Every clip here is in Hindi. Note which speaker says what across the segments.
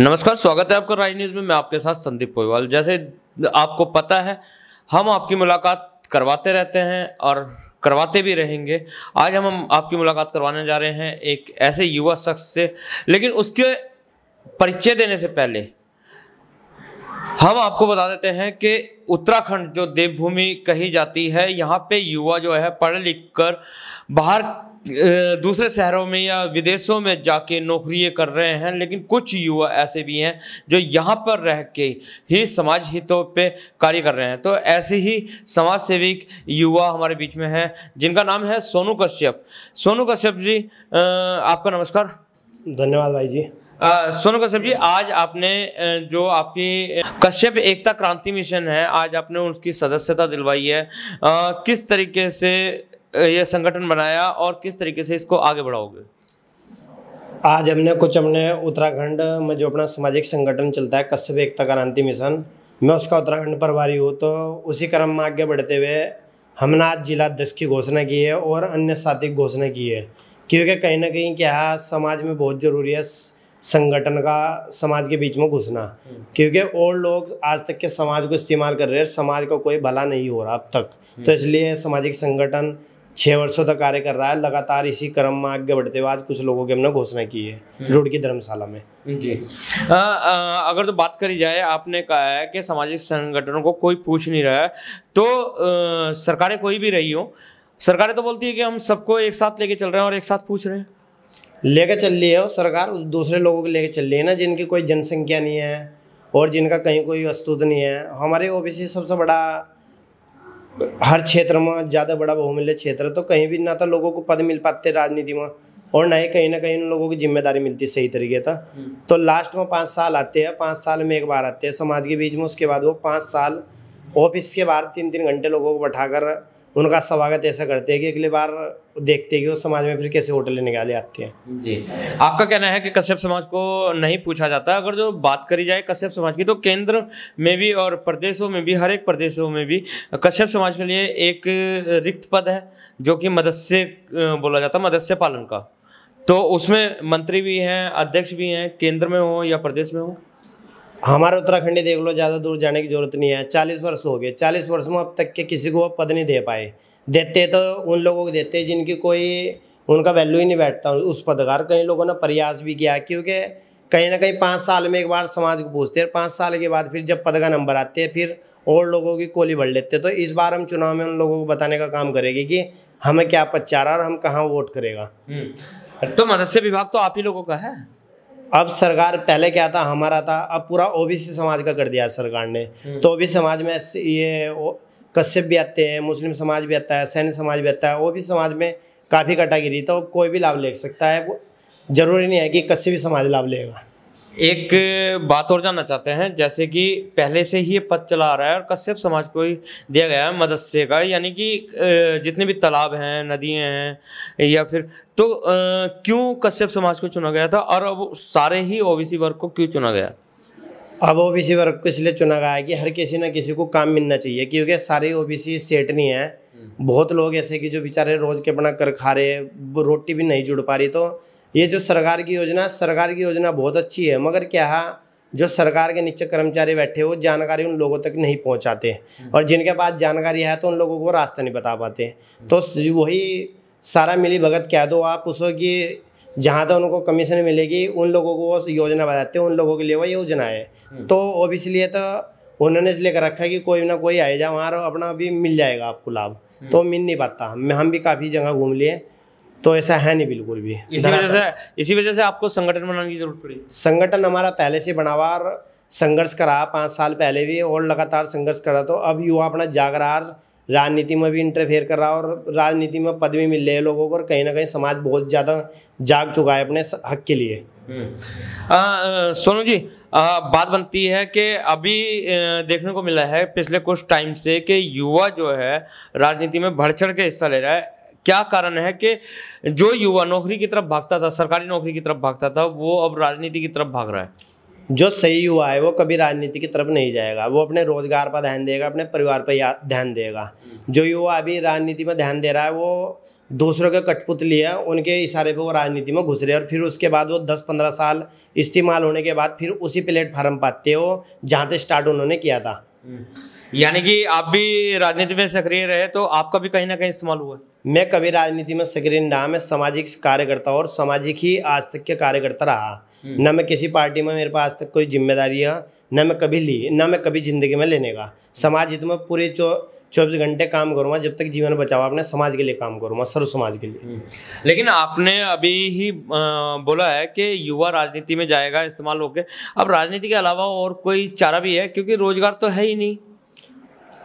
Speaker 1: नमस्कार स्वागत है आपका राज न्यूज में मैं आपके साथ संदीप पोईवाल जैसे आपको पता है हम आपकी मुलाकात करवाते रहते हैं और करवाते भी रहेंगे आज हम आपकी मुलाकात करवाने जा रहे हैं एक ऐसे युवा शख्स से लेकिन उसके परिचय देने से पहले हम आपको बता देते हैं कि उत्तराखंड जो देवभूमि कही जाती है यहाँ पे युवा जो है पढ़ लिख कर बाहर दूसरे शहरों में या विदेशों में जाके नौकरी कर रहे हैं लेकिन कुछ युवा ऐसे भी हैं जो यहाँ पर रह के ही समाज हितों पे कार्य कर रहे हैं तो ऐसे ही समाज सेविक युवा हमारे बीच में हैं जिनका नाम है सोनू कश्यप सोनू कश्यप जी आपका नमस्कार धन्यवाद भाई जी सोनू कश्यप जी आज आपने जो आपकी कश्यप एकता क्रांति मिशन है आज आपने उसकी सदस्यता दिलवाई है आ, किस तरीके से यह संगठन बनाया और किस तरीके से इसको आगे बढ़ाओगे
Speaker 2: आज हमने कुछ हमने उत्तराखंड में जो अपना सामाजिक संगठन चलता है कश्यप एकता क्रांति मिशन मैं उसका उत्तराखंड प्रभारी हूँ तो उसी क्रम में आगे बढ़ते हुए हमने आज जिला अध्यक्ष की घोषणा की है और अन्य साथी घोषणा की है क्योंकि कहीं ना कहीं क्या समाज में बहुत ज़रूरी है संगठन का समाज के बीच में घुसना क्योंकि और लोग आज तक के समाज को इस्तेमाल कर रहे हैं समाज का को कोई भला नहीं हो रहा अब तक तो हम्म। इसलिए सामाजिक संगठन छः वर्षों तक कार्य कर रहा है लगातार इसी क्रम में आगे बढ़ते हुए आज कुछ लोगों की हमने घोषणा की है हम्म। रुड़की की धर्मशाला में
Speaker 1: जी आ, आ, अगर तो बात करी जाए आपने कहा है कि सामाजिक संगठनों को कोई पूछ नहीं रहा है तो आ, सरकारें कोई भी रही हो सरकारें तो बोलती है कि हम सबको एक साथ लेके चल रहे हैं और एक साथ पूछ रहे हैं
Speaker 2: लेके चल रही है और सरकार दूसरे लोगों के लेके चल रही है ना जिनकी कोई जनसंख्या नहीं है और जिनका कहीं कोई वस्तुत नहीं है हमारे सी सबसे बड़ा हर क्षेत्र में ज़्यादा बड़ा बहुमूल्य क्षेत्र तो कहीं भी ना तो लोगों को पद मिल पाते राजनीति में और ना ही कहीं ना कहीं लोगों की जिम्मेदारी मिलती सही तरीके से हम्म। तो लास्ट में पाँच साल आते हैं पाँच साल में एक बार आते हैं समाज के बीच में उसके बाद वो पाँच साल ऑफिस के बाहर तीन तीन घंटे लोगों को बैठा कर उनका स्वागत ऐसा करते हैं कि अगली बार देखते हैं कि वो समाज में फिर कैसे होटल निकाले आते
Speaker 1: हैं जी आपका कहना है कि कश्यप समाज को नहीं पूछा जाता अगर जो बात करी जाए कश्यप समाज की तो केंद्र में भी और प्रदेशों में भी हर एक प्रदेशों में भी कश्यप समाज के लिए एक रिक्त पद है जो कि मदस्य बोला जाता है मदस्य पालन का तो उसमें मंत्री भी हैं अध्यक्ष भी हैं केंद्र में हो या प्रदेश में हो हमारे उत्तराखंडी देख लो ज़्यादा दूर जाने की जरूरत
Speaker 2: नहीं है चालीस वर्ष हो गए चालीस वर्ष में अब तक के किसी को पद नहीं दे पाए देते तो उन लोगों को देते जिनकी कोई उनका वैल्यू ही नहीं बैठता उस पदकार कई लोगों ने प्रयास भी किया क्योंकि कहीं ना कहीं पाँच साल में एक बार समाज को पूछते हैं पाँच साल के बाद फिर जब पद का नंबर आते हैं फिर और लोगों की कोली बढ़ लेते तो इस बार हम चुनाव में उन लोगों को बताने का काम करेंगे कि हमें क्या पद चाह और हम कहाँ वोट करेगा
Speaker 1: हम्म। तो मदस्य विभाग तो आप ही लोगों का है
Speaker 2: अब सरकार पहले क्या था हमारा था अब पूरा ओबीसी समाज का कर दिया सरकार ने हम्म। तो ओबीसी समाज में ये कश्यप भी आते हैं मुस्लिम समाज भी आता है सैन्य समाज भी आता है वो भी समाज में काफ़ी कटागिरी तो कोई भी लाभ ले सकता है जरूरी नहीं है कि कश्यप भी समाज लाभ लेगा
Speaker 1: एक बात और जानना चाहते हैं जैसे कि पहले से ही ये पद चला आ रहा है और कश्यप समाज को ही दिया गया है मदस्य का यानी कि जितने भी तालाब हैं नदियाँ हैं या फिर तो क्यों कश्यप समाज को चुना गया था और अब सारे ही ओबीसी वर्ग को क्यों चुना गया
Speaker 2: अब ओबीसी वर्ग को इसलिए चुना गया है कि हर किसी ना किसी को काम मिलना चाहिए क्योंकि सारे ओबीसी सेट नहीं है हम्म। बहुत लोग ऐसे कि जो बेचारे रोज के अपना कर खा रहे रोटी भी नहीं जुड़ पा रही तो ये जो सरकार की योजना सरकार की योजना बहुत अच्छी है मगर क्या है जो सरकार के नीचे कर्मचारी बैठे वो जानकारी उन लोगों तक नहीं पहुंचाते हम्म। और जिनके पास जानकारी है तो उन लोगों को रास्ता नहीं बता पाते तो हम्म। वही सारा मिली भगत कह दो आप उसको कि जहाँ तक उनको कमीशन मिलेगी उन लोगों को वो योजना बताते हैं उन लोगों के लिए वो योजना है हम्म। तो ओबियसली तो उन्होंने इसलिए कर रखा है कि कोई ना कोई आए जाए वहाँ और अपना भी मिल जाएगा आपको लाभ हम्म। तो मिल नहीं पाता हम हम भी काफ़ी जगह घूम लिए तो ऐसा है नहीं बिल्कुल
Speaker 1: भी इसी वजह से इसी वजह से आपको संगठन बनाने की जरूरत पड़ी
Speaker 2: संगठन हमारा पहले से बना हुआ और संघर्ष करा पाँच साल पहले भी और लगातार संघर्ष करा तो अब युवा अपना जागरार राजनीति में भी इंटरफेयर कर रहा है और राजनीति में पद भी मिल रही है लोगों को और कहीं ना कहीं समाज बहुत ज़्यादा जाग चुका है अपने हक के लिए
Speaker 1: हम्म। सोनू जी आ, बात बनती है कि अभी देखने को मिला है पिछले कुछ टाइम से कि युवा जो है राजनीति में बढ़ चढ़ के हिस्सा ले रहा है क्या कारण है कि जो युवा नौकरी की तरफ भागता था सरकारी नौकरी की तरफ भागता था वो अब राजनीति की तरफ भाग रहा है
Speaker 2: जो सही युवा है वो कभी राजनीति की तरफ नहीं जाएगा वो अपने रोजगार पर ध्यान देगा अपने परिवार पर ध्यान देगा जो युवा अभी राजनीति में ध्यान दे रहा है वो दूसरों के कठपुतली है उनके इशारे पर वो राजनीति में घुस रहे और फिर उसके बाद वो दस पंद्रह साल इस्तेमाल होने के बाद फिर उसी प्लेटफार्म पाते हो जहाँ से स्टार्ट उन्होंने किया था
Speaker 1: हम्म। यानी कि आप भी राजनीति में सक्रिय रहे तो आपका भी कहीं ना कहीं इस्तेमाल हुआ है
Speaker 2: मैं कभी राजनीति में सक्रिय रहा मैं सामाजिक कार्यकर्ता और सामाजिक ही आज तक के कार्यकर्ता रहा हम्म। न मैं किसी पार्टी में मेरे पास आज तक कोई जिम्मेदारी है न मैं कभी ली न मैं कभी जिंदगी में लेने का समाज हित में पूरे चौ चौबीस घंटे काम करूँगा जब तक जीवन बचाओ अपने समाज के लिए काम करूँगा सर्व समाज के लिए हम्म।
Speaker 1: लेकिन आपने अभी ही बोला है कि युवा राजनीति में जाएगा इस्तेमाल होकर अब राजनीति के अलावा और कोई चारा भी है क्योंकि रोजगार तो है ही नहीं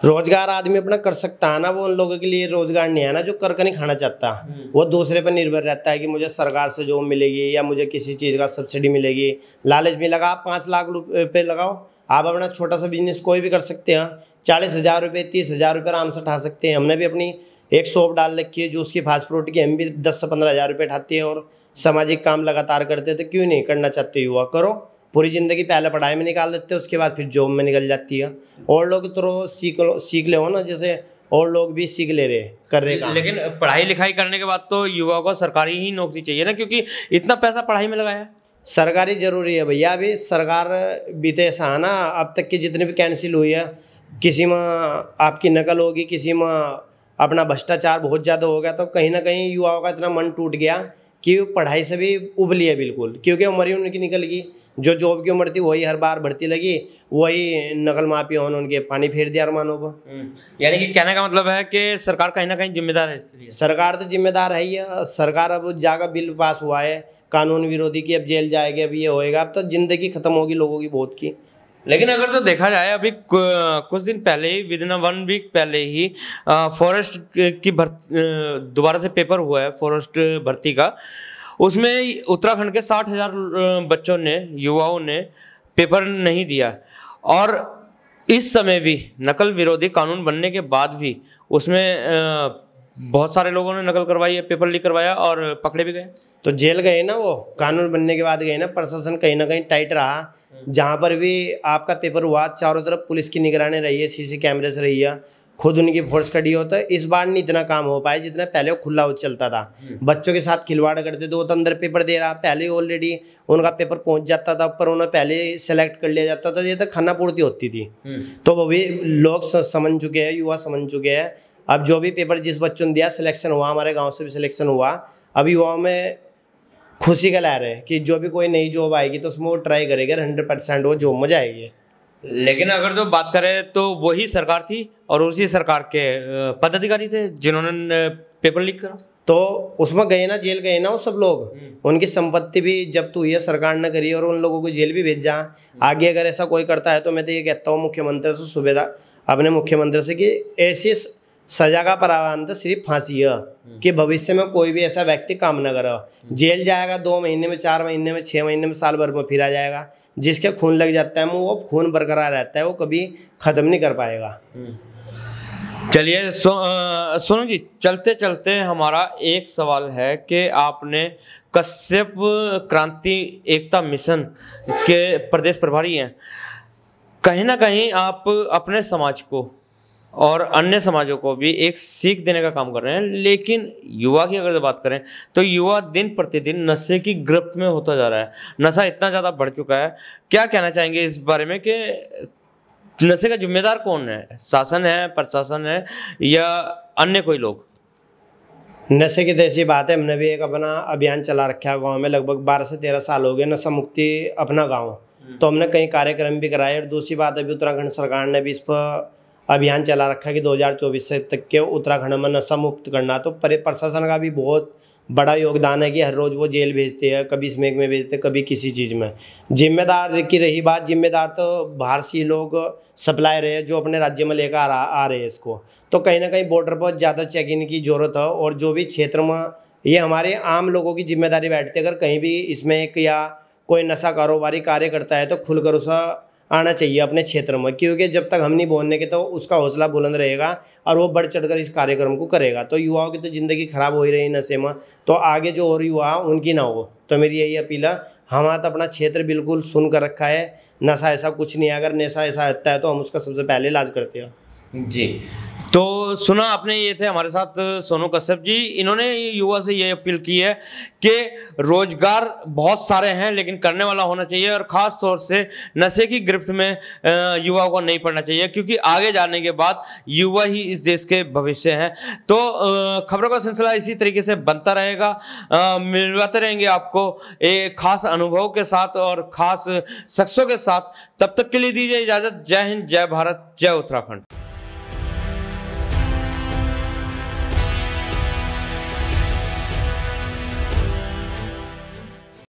Speaker 2: रोजगार आदमी अपना कर सकता है ना वो उन लोगों के लिए रोजगार नहीं है ना जो कर कर नहीं खाना चाहता हम्म। वो दूसरे पर निर्भर रहता है कि मुझे सरकार से जॉब मिलेगी या मुझे किसी चीज़ का सब्सिडी मिलेगी लालच में लगा आप पाँच लाख रुपये लगाओ आप अपना छोटा सा बिजनेस कोई भी कर सकते हैं चालीस हज़ार रुपये तीस हज़ार रुपये आराम से उठा सकते हैं हमने भी अपनी एक शॉप डाल रखी है जूस की फास्ट फ्रूट की हम भी दस से पंद्रह हज़ार रुपये उठाते हैं और सामाजिक काम लगातार करते हैं तो क्यों नहीं करना चाहते युवा करो पूरी ज़िंदगी पहले पढ़ाई में निकाल देते हैं उसके बाद फिर जॉब में निकल जाती है और लोग तो सीख लो सीख ले हो ना जैसे और लोग भी सीख ले रहे कर रहे काम लेकिन
Speaker 1: पढ़ाई लिखाई करने के बाद तो युवाओं को सरकारी ही नौकरी चाहिए ना क्योंकि इतना पैसा पढ़ाई में लगाया
Speaker 2: सरकारी जरूरी है भैया अभी सरकार बीते ऐसा है ना अब तक की जितनी भी कैंसिल हुई है किसी में आपकी नकल होगी किसी में अपना भ्रष्टाचार बहुत ज़्यादा हो गया तो कहीं ना कहीं युवाओं का इतना मन टूट गया कि पढ़ाई से भी उबली है बिल्कुल क्योंकि उम्र ही उनकी निकल गई जो जॉब की उम्र थी वही हर बार बढ़ती लगी वही नकल माफी उन्होंने उनके पानी फेर दिया अरमानो पर
Speaker 1: हम्म। यानी कि कहने का मतलब है कि सरकार कहीं ना कहीं जिम्मेदार है
Speaker 2: सरकार तो जिम्मेदार है ही सरकार अब जाकर बिल पास हुआ है कानून विरोधी की अब जेल जाएगी अब ये होएगा अब तो ज़िंदगी खत्म होगी
Speaker 1: लोगों की बहुत की लेकिन अगर तो देखा जाए अभी कुछ दिन पहले ही विद इन वन वीक पहले ही फॉरेस्ट की भर्ती दोबारा से पेपर हुआ है फॉरेस्ट भर्ती का उसमें उत्तराखंड के साठ हजार बच्चों ने युवाओं ने पेपर नहीं दिया और इस समय भी नकल विरोधी कानून बनने के बाद भी उसमें बहुत सारे लोगों ने नकल करवाई है पेपर लीक करवाया और पकड़े भी गए
Speaker 2: तो जेल गए ना वो कानून बनने के बाद गए ना प्रशासन कहीं ना कहीं टाइट रहा जहाँ पर भी आपका पेपर हुआ चारों तरफ पुलिस की निगरानी रही है सीसी कैमरे से रही है खुद उनकी फोर्स खड़ी होता तो है इस बार नहीं इतना काम हो पाया जितना पहले वो खुला चलता था बच्चों के साथ खिलवाड़ करते थे वो तो अंदर पेपर दे रहा पहले ऑलरेडी उनका पेपर पहुंच जाता था पर उन्हें पहले सेलेक्ट कर लिया जाता था ये तो खाना पूर्ति होती थी हम्म। तो वो भी लोग समझ चुके हैं युवा समझ चुके हैं अब जो भी पेपर जिस बच्चों ने दिया सिलेक्शन हुआ हमारे गांव से भी सिलेक्शन हुआ अब युवाओं में खुशी का लहर है कि जो भी कोई नई जॉब आएगी तो उसमें वो ट्राई करेगा हंड्रेड परसेंट वो जॉब में जाएगी
Speaker 1: लेकिन अगर जो बात करें तो वही सरकार थी और उसी सरकार के पदाधिकारी थे जिन्होंने पेपर लीक करा
Speaker 2: तो उसमें गए ना जेल गए ना वो सब लोग हम्म। उनकी संपत्ति भी जब्त हुई है सरकार ने करी और उन लोगों को जेल भी भेजा आगे अगर ऐसा कोई करता है तो मैं तो ये कहता हूँ मुख्यमंत्री से सुबेदा अपने मुख्यमंत्री से कि ऐसी सजा का प्रावधान तो सिर्फ फांसी है हम्म। कि भविष्य में कोई भी ऐसा व्यक्ति काम न करो हम्म। जेल जाएगा दो महीने में चार महीने में छः महीने में साल भर में फिरा जाएगा जिसके खून लग जाता है वो खून बरकरार रहता है वो कभी ख़त्म नहीं कर पाएगा हम्म।
Speaker 1: चलिए सोनू जी चलते चलते हमारा एक सवाल है कि आपने कश्यप क्रांति एकता मिशन के प्रदेश प्रभारी हैं कहीं ना कहीं आप अपने समाज को और अन्य समाजों को भी एक सीख देने का काम कर रहे हैं लेकिन युवा की अगर बात करें तो युवा दिन प्रतिदिन नशे की गिरफ्त में होता जा रहा है नशा इतना ज़्यादा बढ़ चुका है क्या कहना चाहेंगे इस बारे में कि नशे का जिम्मेदार कौन है शासन है प्रशासन है या अन्य कोई लोग
Speaker 2: नशे की तो ऐसी बात है हमने भी एक अपना अभियान चला रखा है गाँव में लगभग बारह से तेरह साल हो गए नशा मुक्ति अपना गाँव हम्म। तो हमने कई कार्यक्रम भी कराए और दूसरी बात अभी उत्तराखंड सरकार ने भी इस पर अभियान चला रखा है कि 2024 से तक के उत्तराखंड में नशा मुक्त करना तो प्रशासन का भी बहुत बड़ा योगदान है कि हर रोज़ वो जेल भेजते हैं कभी स्मेक में भेजते हैं कभी किसी चीज़ में जिम्मेदार की रही बात जिम्मेदार तो बाहर से लोग सप्लाई रहे जो अपने राज्य में लेकर आ, आ रहे हैं इसको तो कहीं ना कहीं बॉर्डर पर ज़्यादा चेक इन की ज़रूरत है और जो भी क्षेत्र में ये हमारे आम लोगों की जिम्मेदारी बैठती है अगर कहीं भी इसमें एक या कोई नशा कारोबारी कार्य करता है तो खुलकर उसका आना चाहिए अपने क्षेत्र में क्योंकि जब तक हम नहीं बोलने के तो उसका हौसला बुलंद रहेगा और वो बढ़ चढ़कर इस कार्यक्रम को करेगा तो युवाओं की तो ज़िंदगी ख़राब हो ही रही नशे में तो आगे जो और युवा उनकी ना हो तो मेरी यही अपील है हमारा तो अपना क्षेत्र बिल्कुल सुन कर रखा है नशा ऐसा कुछ नहीं है अगर नशा ऐसा आता है तो हम उसका सबसे पहले इलाज करते हैं
Speaker 1: जी तो सुना आपने ये थे हमारे साथ सोनू कश्यप जी इन्होंने युवा से ये अपील की है कि रोजगार बहुत सारे हैं लेकिन करने वाला होना चाहिए और ख़ास तौर से नशे की गिरफ्त में युवाओं को नहीं पड़ना चाहिए क्योंकि आगे जाने के बाद युवा ही इस देश के भविष्य हैं तो खबरों का सिलसिला इसी तरीके से बनता रहेगा मिलवाते रहेंगे आपको एक खास अनुभव के साथ और ख़ास शख्सों के साथ तब तक के लिए दीजिए इजाज़त जय हिंद जय भारत जय उत्तराखंड